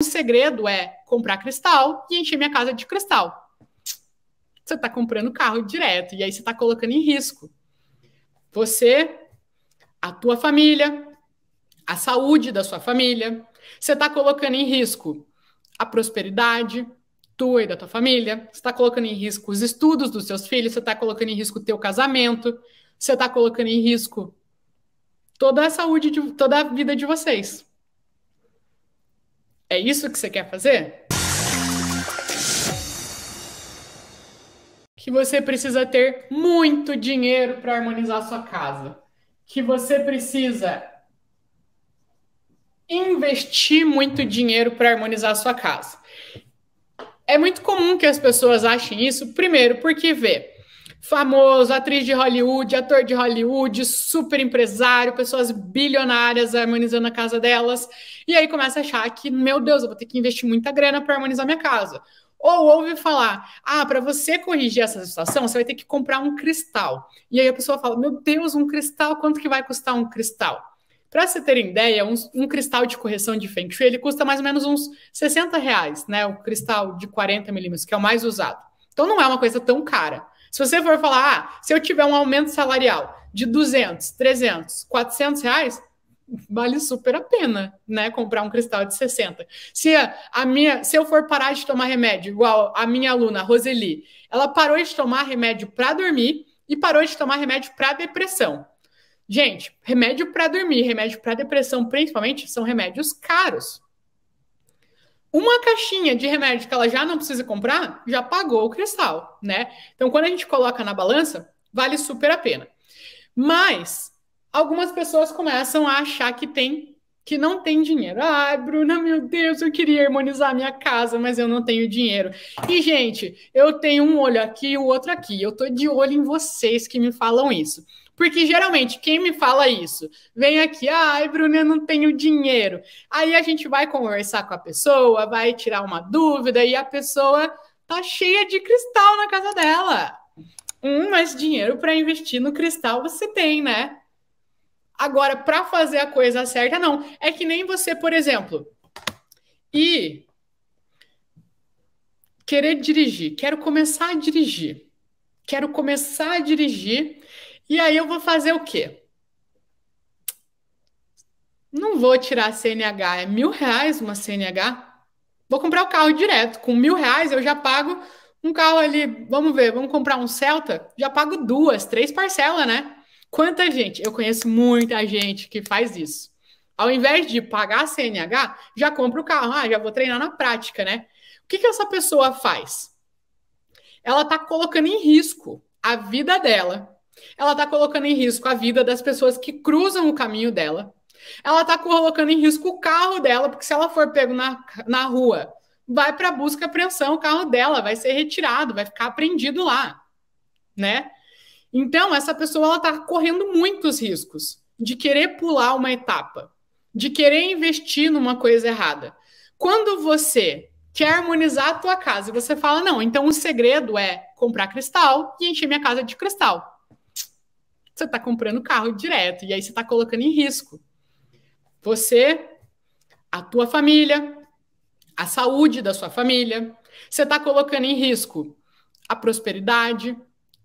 O segredo é comprar cristal e encher minha casa de cristal. Você está comprando carro direto e aí você está colocando em risco. Você, a tua família, a saúde da sua família. Você está colocando em risco a prosperidade tua e da tua família. Você está colocando em risco os estudos dos seus filhos. Você está colocando em risco o teu casamento. Você está colocando em risco toda a saúde, de, toda a vida de vocês. É isso que você quer fazer? Que você precisa ter muito dinheiro para harmonizar sua casa. Que você precisa investir muito dinheiro para harmonizar sua casa. É muito comum que as pessoas achem isso, primeiro, porque vê famoso, atriz de Hollywood, ator de Hollywood, super empresário, pessoas bilionárias harmonizando a casa delas. E aí começa a achar que, meu Deus, eu vou ter que investir muita grana para harmonizar minha casa. Ou ouve falar, ah, para você corrigir essa situação, você vai ter que comprar um cristal. E aí a pessoa fala, meu Deus, um cristal, quanto que vai custar um cristal? Para você ter ideia, um, um, cristal de correção de Feng Shui, ele custa mais ou menos uns 60 reais, né? O cristal de 40 milímetros, que é o mais usado. Então não é uma coisa tão cara. Se você for falar, ah, se eu tiver um aumento salarial de 200, 300, 400 reais, vale super a pena, né? Comprar um cristal de 60. Se a, a minha, se eu for parar de tomar remédio, igual a minha aluna, a Roseli, ela parou de tomar remédio para dormir e parou de tomar remédio para depressão. Gente, remédio para dormir, remédio para depressão, principalmente, são remédios caros uma caixinha de remédio que ela já não precisa comprar, já pagou o cristal, né? Então, quando a gente coloca na balança, vale super a pena. Mas algumas pessoas começam a achar que tem que não tem dinheiro. Ai, Bruna, meu Deus, eu queria harmonizar minha casa, mas eu não tenho dinheiro. E gente, eu tenho um olho aqui e o outro aqui. Eu tô de olho em vocês que me falam isso. Porque geralmente quem me fala isso vem aqui, ai, ah, Bruna, eu não tenho dinheiro. Aí a gente vai conversar com a pessoa, vai tirar uma dúvida e a pessoa tá cheia de cristal na casa dela. Hum, mas dinheiro para investir no cristal você tem, né? Agora, para fazer a coisa certa, não. É que nem você, por exemplo, e querer dirigir. Quero começar a dirigir. Quero começar a dirigir e aí eu vou fazer o quê? Não vou tirar a CNH, é mil reais uma CNH. Vou comprar o carro direto. Com mil reais eu já pago um carro ali. Vamos ver, vamos comprar um Celta? Já pago duas, três parcelas, né? Quanta gente? Eu conheço muita gente que faz isso. Ao invés de pagar a CNH, já compra o carro. Ah, já vou treinar na prática, né? O que, que essa pessoa faz? Ela está colocando em risco a vida dela, ela está colocando em risco a vida das pessoas que cruzam o caminho dela. Ela está colocando em risco o carro dela, porque se ela for pego na, na rua, vai para busca e apreensão, o carro dela vai ser retirado, vai ficar apreendido lá, né? Então, essa pessoa está correndo muitos riscos de querer pular uma etapa, de querer investir numa coisa errada. Quando você quer harmonizar a tua casa e você fala, não, então o segredo é comprar cristal e encher minha casa de cristal você está comprando carro direto e aí você está colocando em risco você, a tua família, a saúde da sua família. Você está colocando em risco a prosperidade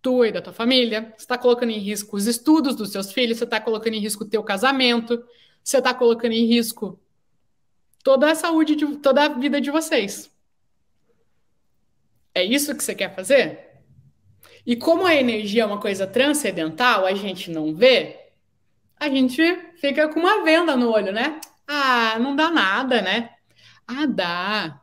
tua e da tua família. Você está colocando em risco os estudos dos seus filhos. Você está colocando em risco o teu casamento. Você está colocando em risco toda a saúde, de, toda a vida de vocês. É isso que você quer fazer? E como a energia é uma coisa transcendental, a gente não vê, a gente fica com uma venda no olho, né? Ah, não dá nada, né? Ah, dá.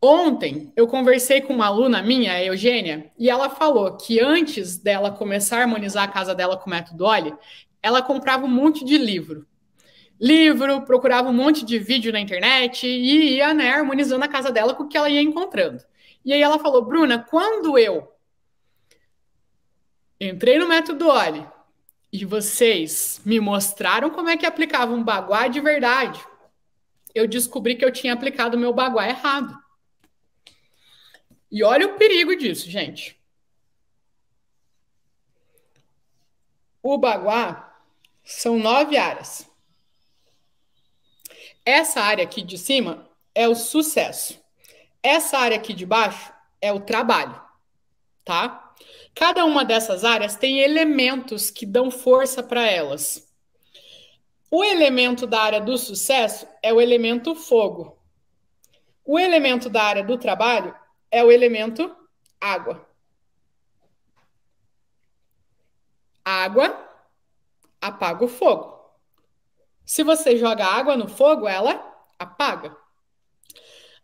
Ontem eu conversei com uma aluna minha, a Eugênia, e ela falou que antes dela começar a harmonizar a casa dela com o método Oli, ela comprava um monte de livro. Livro, procurava um monte de vídeo na internet e ia né, harmonizando a casa dela com o que ela ia encontrando. E aí ela falou: Bruna, quando eu entrei no método Oli e vocês me mostraram como é que aplicava um baguá de verdade, eu descobri que eu tinha aplicado meu baguá errado. E olha o perigo disso, gente. O baguá são nove áreas. Essa área aqui de cima é o sucesso. Essa área aqui de baixo é o trabalho, tá? Cada uma dessas áreas tem elementos que dão força para elas. O elemento da área do sucesso é o elemento fogo. O elemento da área do trabalho é o elemento água. Água apaga o fogo. Se você joga água no fogo, ela apaga.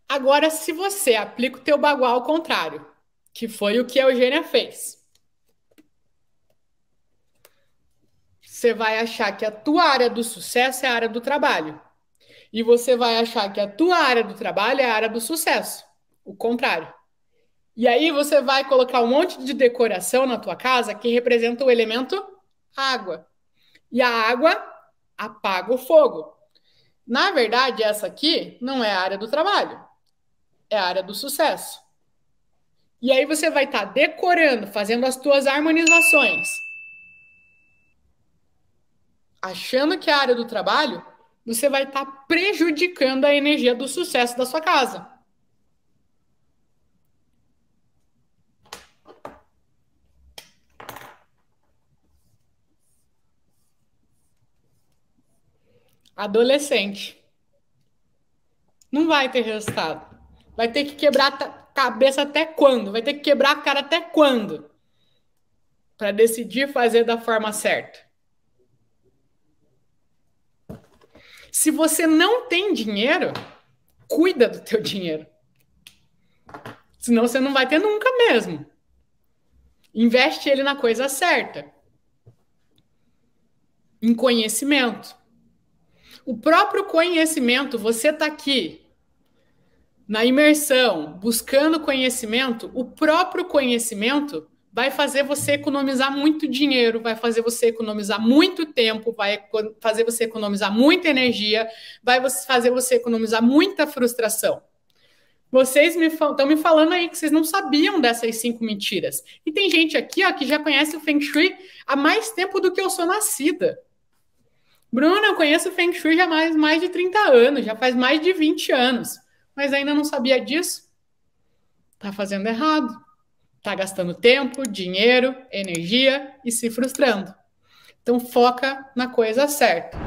Agora, se você aplica o teu bagual ao contrário, que foi o que a Eugênia fez. Você vai achar que a tua área do sucesso é a área do trabalho. E você vai achar que a tua área do trabalho é a área do sucesso. O contrário. E aí você vai colocar um monte de decoração na tua casa que representa o elemento água. E a água apaga o fogo. Na verdade, essa aqui não é a área do trabalho. É a área do sucesso. E aí você vai estar tá decorando, fazendo as tuas harmonizações. Achando que é a área do trabalho, você vai estar tá prejudicando a energia do sucesso da sua casa. Adolescente. Não vai ter resultado. Vai ter que quebrar cabeça até quando? Vai ter que quebrar a cara até quando? Para decidir fazer da forma certa. Se você não tem dinheiro, cuida do teu dinheiro. Senão você não vai ter nunca mesmo. Investe ele na coisa certa. Em conhecimento. O próprio conhecimento, você está aqui na imersão, buscando conhecimento, o próprio conhecimento vai fazer você economizar muito dinheiro, vai fazer você economizar muito tempo, vai fazer você economizar muita energia, vai fazer você economizar muita frustração. Vocês estão me, me, falando aí que vocês não sabiam dessas cinco mentiras. E tem gente aqui ó, que já conhece o Feng Shui há mais tempo do que eu sou nascida. Bruna, eu conheço o Feng Shui já há mais, mais de 30 anos, já faz mais de 20 anos mas ainda não sabia disso, está fazendo errado, está gastando tempo, dinheiro, energia e se frustrando. Então foca na coisa certa.